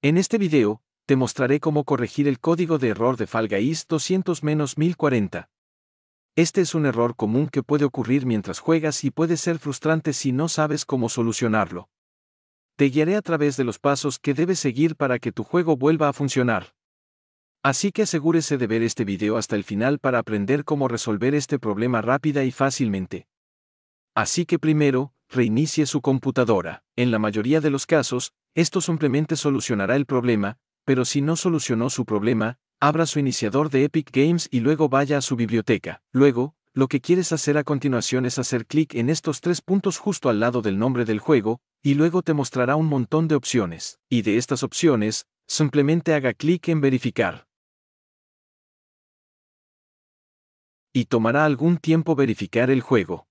En este video, te mostraré cómo corregir el código de error de Fall 200-1040. Este es un error común que puede ocurrir mientras juegas y puede ser frustrante si no sabes cómo solucionarlo. Te guiaré a través de los pasos que debes seguir para que tu juego vuelva a funcionar. Así que asegúrese de ver este video hasta el final para aprender cómo resolver este problema rápida y fácilmente. Así que primero, reinicie su computadora. En la mayoría de los casos, esto simplemente solucionará el problema, pero si no solucionó su problema, abra su iniciador de Epic Games y luego vaya a su biblioteca. Luego, lo que quieres hacer a continuación es hacer clic en estos tres puntos justo al lado del nombre del juego, y luego te mostrará un montón de opciones. Y de estas opciones, simplemente haga clic en verificar. Y tomará algún tiempo verificar el juego.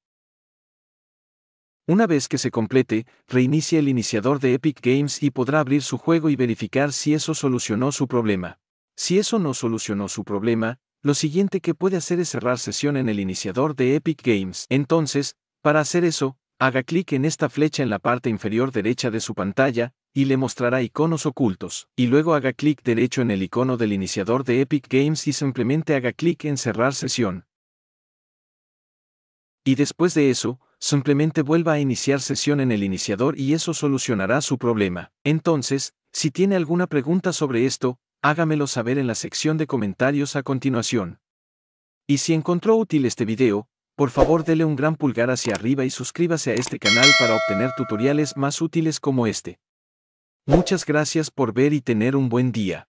Una vez que se complete, reinicie el iniciador de Epic Games y podrá abrir su juego y verificar si eso solucionó su problema. Si eso no solucionó su problema, lo siguiente que puede hacer es cerrar sesión en el iniciador de Epic Games. Entonces, para hacer eso, haga clic en esta flecha en la parte inferior derecha de su pantalla, y le mostrará iconos ocultos, y luego haga clic derecho en el icono del iniciador de Epic Games y simplemente haga clic en cerrar sesión. Y después de eso, simplemente vuelva a iniciar sesión en el iniciador y eso solucionará su problema. Entonces, si tiene alguna pregunta sobre esto, hágamelo saber en la sección de comentarios a continuación. Y si encontró útil este video, por favor dele un gran pulgar hacia arriba y suscríbase a este canal para obtener tutoriales más útiles como este. Muchas gracias por ver y tener un buen día.